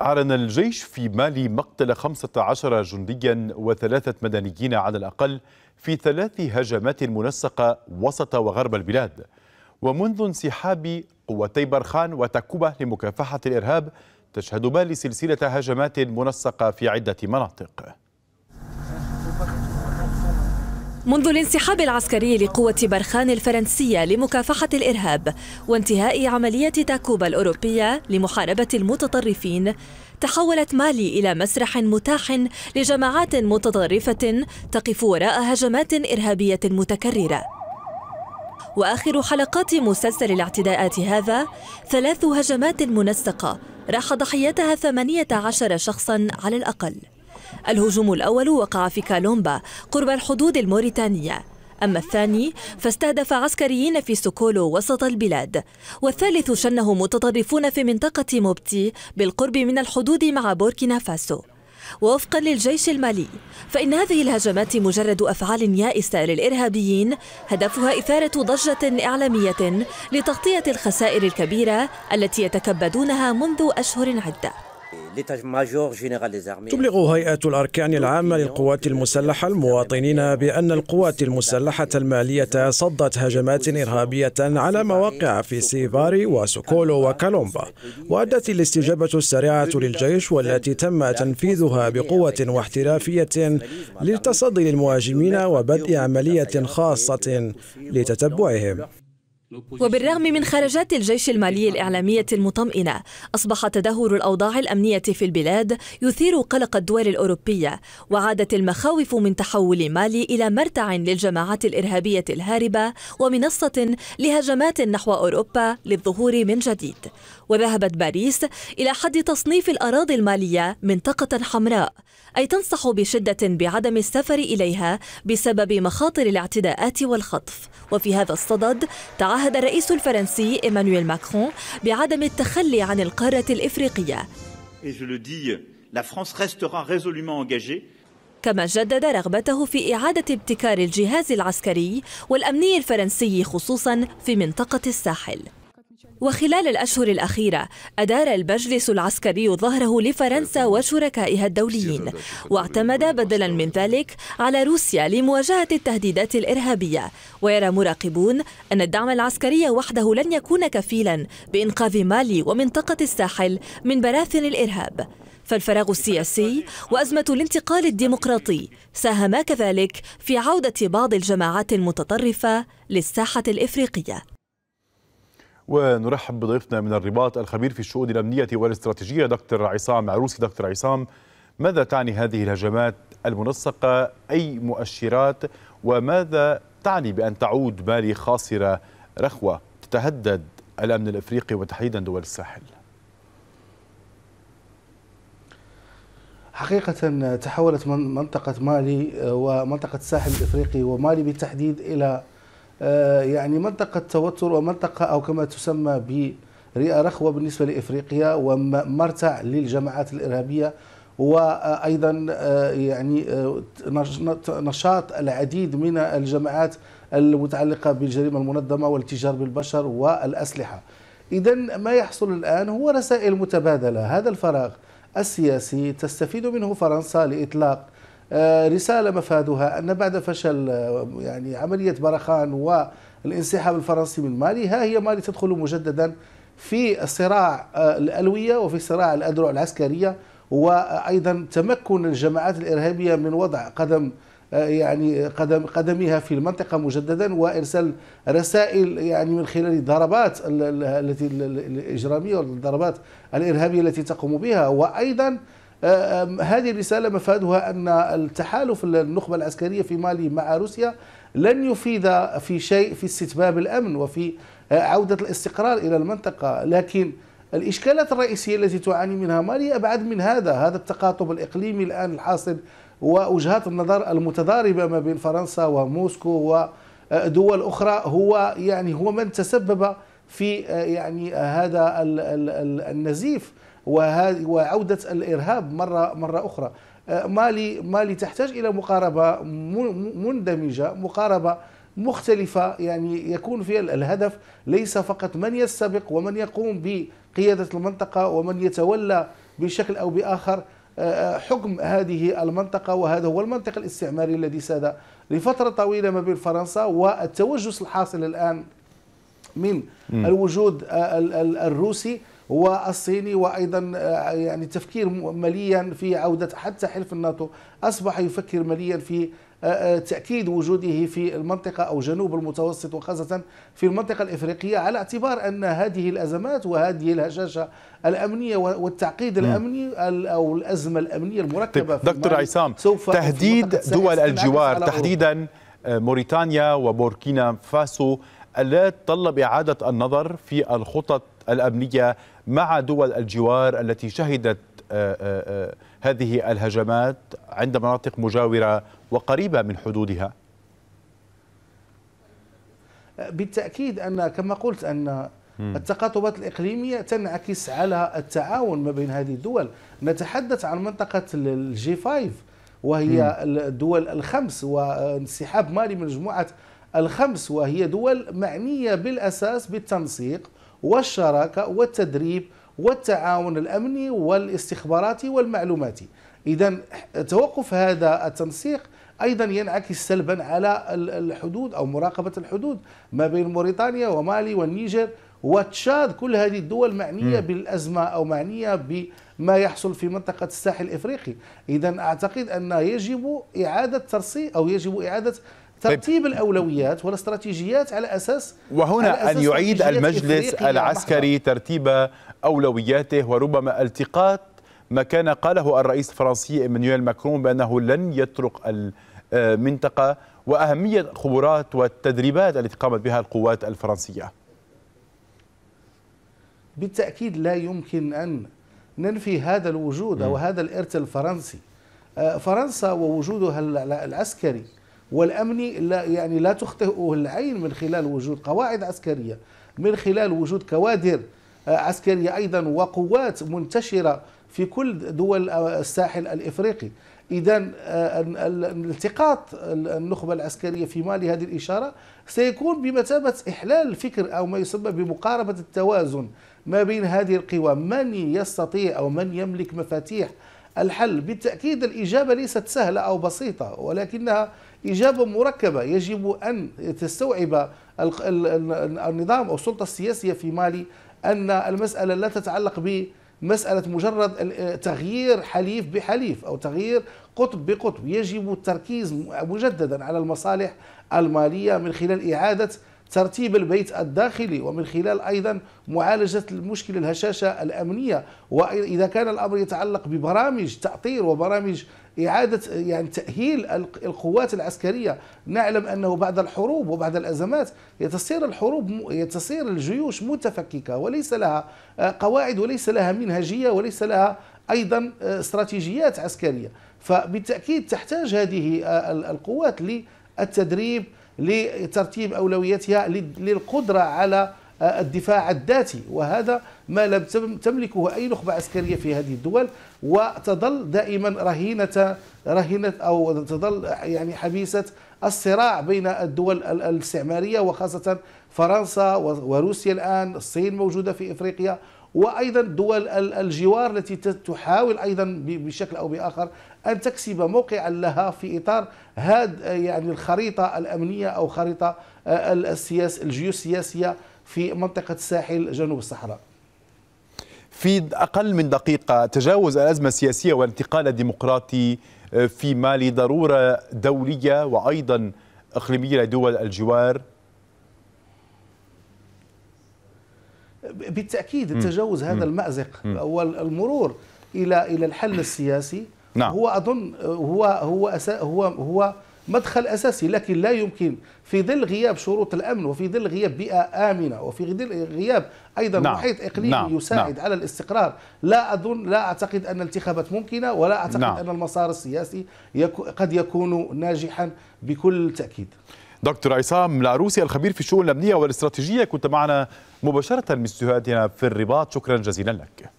أعلن الجيش في مالي مقتل 15 جنديا وثلاثة مدنيين على الأقل في ثلاث هجمات منسقة وسط وغرب البلاد ومنذ انسحاب قوتي برخان وتكوبة لمكافحة الإرهاب تشهد مالي سلسلة هجمات منسقة في عدة مناطق منذ الانسحاب العسكري لقوة برخان الفرنسية لمكافحة الإرهاب وانتهاء عملية تاكوبا الأوروبية لمحاربة المتطرفين تحولت مالي إلى مسرح متاح لجماعات متطرفة تقف وراء هجمات إرهابية متكررة وآخر حلقات مسلسل الاعتداءات هذا ثلاث هجمات منسقة راح ضحيتها 18 شخصاً على الأقل الهجوم الأول وقع في كالومبا قرب الحدود الموريتانية أما الثاني فاستهدف عسكريين في سوكولو وسط البلاد والثالث شنه متطرفون في منطقة موبتي بالقرب من الحدود مع بوركينا فاسو ووفقا للجيش المالي فإن هذه الهجمات مجرد أفعال يائسة للإرهابيين هدفها إثارة ضجة إعلامية لتغطية الخسائر الكبيرة التي يتكبدونها منذ أشهر عدة تبلغ هيئة الأركان العامة للقوات المسلحة المواطنين بأن القوات المسلحة المالية صدت هجمات إرهابية على مواقع في سيفاري وسوكولو وكالومبا وأدت الاستجابة السريعة للجيش والتي تم تنفيذها بقوة واحترافية للتصدي للمهاجمين وبدء عملية خاصة لتتبعهم وبالرغم من خرجات الجيش المالي الإعلامية المطمئنة أصبح تدهور الأوضاع الأمنية في البلاد يثير قلق الدول الأوروبية وعادت المخاوف من تحول مالي إلى مرتع للجماعات الإرهابية الهاربة ومنصة لهجمات نحو أوروبا للظهور من جديد وذهبت باريس إلى حد تصنيف الأراضي المالية منطقة حمراء أي تنصح بشدة بعدم السفر إليها بسبب مخاطر الاعتداءات والخطف وفي هذا الصدد تعهد الرئيس الفرنسي إيمانويل ماكرون بعدم التخلي عن القارة الإفريقية كما جدد رغبته في إعادة ابتكار الجهاز العسكري والأمني الفرنسي خصوصا في منطقة الساحل وخلال الأشهر الأخيرة أدار المجلس العسكري ظهره لفرنسا وشركائها الدوليين واعتمد بدلا من ذلك على روسيا لمواجهة التهديدات الإرهابية ويرى مراقبون أن الدعم العسكري وحده لن يكون كفيلا بإنقاذ مالي ومنطقة الساحل من براثن الإرهاب فالفراغ السياسي وأزمة الانتقال الديمقراطي ساهما كذلك في عودة بعض الجماعات المتطرفة للساحة الإفريقية ونرحب بضيفنا من الرباط الخبير في الشؤون الأمنية والاستراتيجية دكتور عصام عروسي دكتور عصام ماذا تعني هذه الهجمات المنسقة أي مؤشرات وماذا تعني بأن تعود مالي خاسرة رخوة تتهدد الأمن الإفريقي وتحديدا دول الساحل حقيقة تحولت من منطقة مالي آه، ومنطقة الساحل الإفريقي ومالي بالتحديد إلى آه، يعني منطقة توتر ومنطقة أو كما تسمى برئة رخوة بالنسبة لإفريقيا ومرتع للجماعات الإرهابية وأيضا آه، يعني آه، نشاط العديد من الجماعات المتعلقة بالجريمة المنظمة والتجار بالبشر والأسلحة إذا ما يحصل الآن هو رسائل متبادلة هذا الفراغ السياسي تستفيد منه فرنسا لإطلاق آه، رسالة مفادها أن بعد فشل آه، يعني عملية برخان والانسحاب الفرنسي من مالي ها هي مالي تدخل مجددا في صراع آه، الألوية وفي صراع الأدرع العسكرية وأيضا تمكن الجماعات الإرهابية من وضع قدم يعني قدم قدمها في المنطقة مجددا وإرسال رسائل يعني من خلال الضربات التي الإجرامية والضربات الإرهابية التي تقوم بها وأيضا آه، هذه الرسالة مفادها أن التحالف النخبة العسكرية في مالي مع روسيا لن يفيد في شيء في استتباب الأمن وفي آه، عودة الاستقرار إلى المنطقة لكن الإشكالات الرئيسية التي تعاني منها مالي أبعد من هذا هذا التقاطب الإقليمي الآن الحاصل ووجهات النظر المتضاربة ما بين فرنسا وموسكو ودول آه، أخرى هو يعني هو من تسبب في يعني هذا النزيف وعودة الإرهاب مرة مرة أخرى آه، مالي مالي تحتاج إلى مقاربة مندمجة مقاربة مختلفة يعني يكون فيها الهدف ليس فقط من يستبق ومن يقوم بقيادة المنطقة ومن يتولى بشكل أو بآخر آه، آه، حكم هذه المنطقة وهذا هو المنطق الاستعماري الذي ساد لفترة طويلة ما بين فرنسا والتوجس الحاصل الآن من الوجود الروسي والصيني وايضا آه، يعني تفكير ماليا في عوده حتى حلف الناتو اصبح يفكر ماليا في آه، آه، تاكيد وجوده في المنطقه او جنوب المتوسط وخاصه في المنطقه الافريقيه على اعتبار ان هذه الازمات وهذه الهشاشه الامنيه والتعقيد الامني او الازمه الامنيه المركبه طيب، في دكتور عصام تهديد دول نعم، الجوار تحديدا موريتانيا وبوركينا فاسو الا تطلب اعاده النظر في الخطط الأمنية مع دول الجوار التي شهدت آه، آه، آه، هذه الهجمات عند مناطق مجاورة وقريبة من حدودها بالتأكيد أن كما قلت أن التقاطبات الإقليمية تنعكس على التعاون ما بين هذه الدول نتحدث عن منطقة الجي 5 وهي الدول الخمس وانسحاب مالي من مجموعة الخمس وهي دول معنية بالأساس بالتنسيق والشراكة والتدريب والتعاون الأمني والاستخباراتي والمعلوماتي إذا توقف هذا التنسيق أيضا ينعكس سلبا على الحدود أو مراقبة الحدود ما بين موريتانيا ومالي والنيجر وتشاد كل هذه الدول معنية م. بالأزمة أو معنية بما يحصل في منطقة الساحل الإفريقي إذا أعتقد أن يجب إعادة ترسيخ أو يجب إعادة طيب. ترتيب طيب. الاولويات والاستراتيجيات على اساس وهنا على أساس ان يعيد المجلس العسكري ترتيب اولوياته وربما التقاط ما كان قاله الرئيس الفرنسي ايمانويل ماكرون بانه لن يترك المنطقه واهميه الخبرات والتدريبات التي قامت بها القوات الفرنسيه. بالتاكيد لا يمكن ان ننفي هذا الوجود او هذا الارث الفرنسي. آه، فرنسا ووجودها العسكري والأمني لا يعني لا تخطئه العين من خلال وجود قواعد عسكرية من خلال وجود كوادر آه، عسكرية أيضا وقوات منتشرة في كل دول آه، الساحل الإفريقي إذا آه، التقاط النخبة العسكرية في مالي هذه الإشارة سيكون بمثابة إحلال الفكر أو ما يسمى بمقاربة التوازن ما بين هذه القوى من يستطيع أو من يملك مفاتيح الحل بالتأكيد الإجابة ليست سهلة أو بسيطة ولكنها إجابة مركبة يجب أن تستوعب النظام أو السلطة السياسية في مالي أن المسألة لا تتعلق ب مسألة مجرد آه، تغيير حليف بحليف أو تغيير قطب بقطب يجب التركيز مجددا على المصالح المالية من خلال إعادة ترتيب البيت الداخلي ومن خلال أيضا معالجة المشكلة الهشاشة الأمنية وإذا كان الأمر يتعلق ببرامج تأطير وبرامج إعادة يعني تأهيل القوات العسكرية نعلم أنه بعد الحروب وبعد الأزمات يتصير الحروب يتصير الجيوش متفككة وليس لها آه، قواعد وليس لها منهجية وليس لها أيضا آه، استراتيجيات عسكرية فبالتأكيد تحتاج هذه آه، القوات للتدريب لترتيب أولوياتها للقدرة على الدفاع الذاتي وهذا ما لم تملكه أي نخبة عسكرية في هذه الدول وتظل دائما رهينة رهينة أو تظل يعني حبيسة الصراع بين الدول الاستعمارية وخاصة فرنسا وروسيا الآن الصين موجودة في إفريقيا وايضا دول الجوار التي تحاول ايضا بشكل او باخر ان تكسب موقعا لها في اطار هذا يعني الخريطه الامنيه او خريطه آه، السياس الجيوسياسيه في منطقة الساحل جنوب الصحراء في أقل من دقيقة تجاوز الأزمة السياسية والانتقال الديمقراطي آه، في مالي ضرورة دولية وأيضا إقليمية لدول الجوار بالتأكيد تجاوز هذا المأزق والمرور إلى إلى الحل السياسي نعم. هو أظن هو هو هو هو مدخل أساسي لكن لا يمكن في ظل غياب شروط الأمن وفي ظل غياب بيئة آمنة وفي ظل غياب أيضا نعم. محيط إقليمي نعم. نعم. يساعد نعم. على الاستقرار لا أظن لا أعتقد أن الانتخابات ممكنة ولا أعتقد نعم. أن المسار السياسي يكو قد يكون ناجحا بكل تأكيد دكتور عصام العروسي الخبير في الشؤون الأمنية والاستراتيجية كنت معنا مباشرة من استديوهاتنا في الرباط شكرا جزيلا لك